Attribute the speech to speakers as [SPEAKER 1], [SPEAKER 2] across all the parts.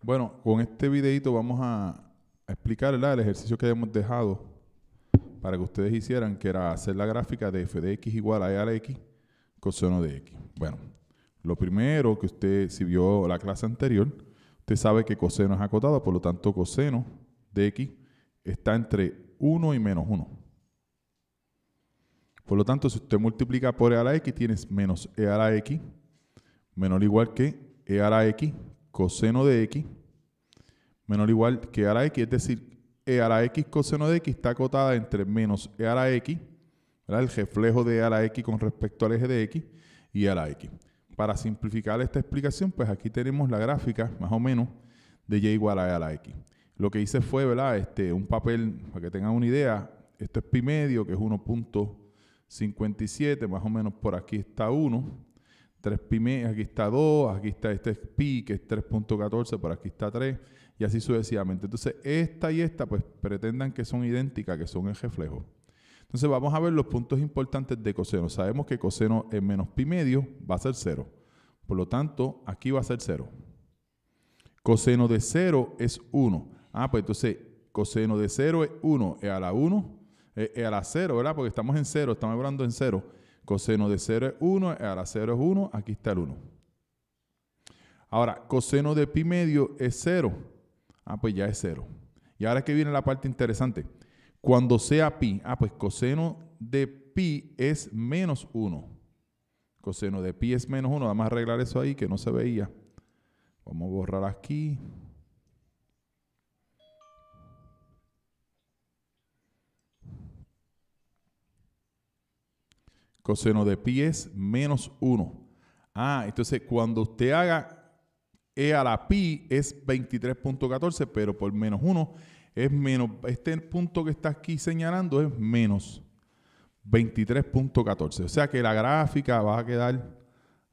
[SPEAKER 1] Bueno, con este videito vamos a explicar el ejercicio que hemos dejado para que ustedes hicieran, que era hacer la gráfica de f de x igual a e a la x coseno de x. Bueno, lo primero que usted, si vio la clase anterior, usted sabe que coseno es acotado, por lo tanto coseno de x está entre 1 y menos 1. Por lo tanto, si usted multiplica por e a la x, tienes menos e a la x menor o igual que e a la x coseno de x menor o igual que a la x, es decir, e a la x coseno de x está acotada entre menos e a la x, el reflejo de e a la x con respecto al eje de x, y a la x. Para simplificar esta explicación, pues aquí tenemos la gráfica, más o menos, de y igual a e a la x. Lo que hice fue, ¿verdad? Este, un papel, para que tengan una idea, esto es pi medio, que es 1.57, más o menos por aquí está 1, 3 pi aquí está 2, aquí está este pi, que es 3.14, por aquí está 3, y así sucesivamente. Entonces, esta y esta, pues pretendan que son idénticas, que son el reflejo. Entonces, vamos a ver los puntos importantes de coseno. Sabemos que coseno en menos pi medio va a ser 0. Por lo tanto, aquí va a ser 0. Coseno de 0 es 1. Ah, pues entonces, coseno de 0 es 1, es a la 1, es e a la 0, ¿verdad? Porque estamos en 0, estamos hablando en 0 Coseno de 0 es 1, ahora 0 es 1, aquí está el 1. Ahora, coseno de pi medio es 0. Ah, pues ya es 0. Y ahora es que viene la parte interesante. Cuando sea pi, ah, pues coseno de pi es menos 1. Coseno de pi es menos 1. Vamos a arreglar eso ahí que no se veía. Vamos a borrar aquí. coseno de pi es menos 1. Ah, entonces cuando usted haga e a la pi es 23.14, pero por menos 1 es menos, este punto que está aquí señalando es menos 23.14. O sea que la gráfica va a quedar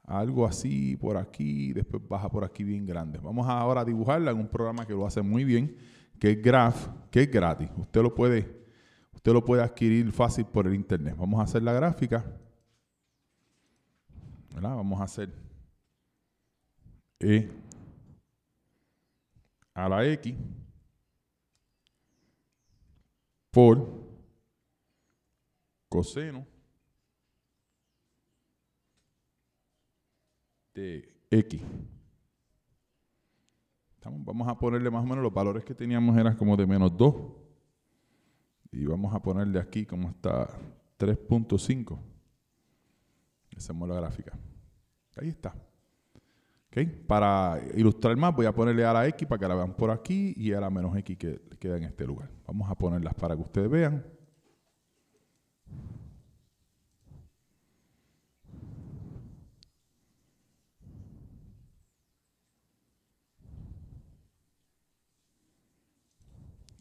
[SPEAKER 1] algo así por aquí, después baja por aquí bien grande. Vamos ahora a dibujarla en un programa que lo hace muy bien, que es Graph, que es gratis. Usted lo puede, usted lo puede adquirir fácil por el internet. Vamos a hacer la gráfica. Vamos a hacer E a la X por coseno de X. Vamos a ponerle más o menos los valores que teníamos eran como de menos 2. Y vamos a ponerle aquí como hasta 3.5. Esa es gráfica Ahí está. Para ilustrar más, voy a ponerle a la X para que la vean por aquí y a la menos X que queda en este lugar. Vamos a ponerlas para que ustedes vean.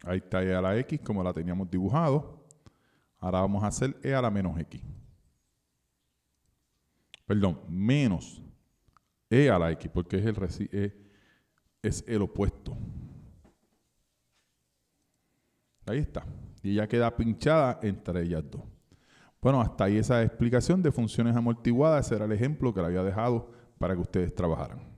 [SPEAKER 1] Ahí está E a la X como la teníamos dibujado. Ahora vamos a hacer E a la menos X perdón, menos E a la X, porque es el, es el opuesto. Ahí está. Y ya queda pinchada entre ellas dos. Bueno, hasta ahí esa explicación de funciones amortiguadas. era el ejemplo que la había dejado para que ustedes trabajaran.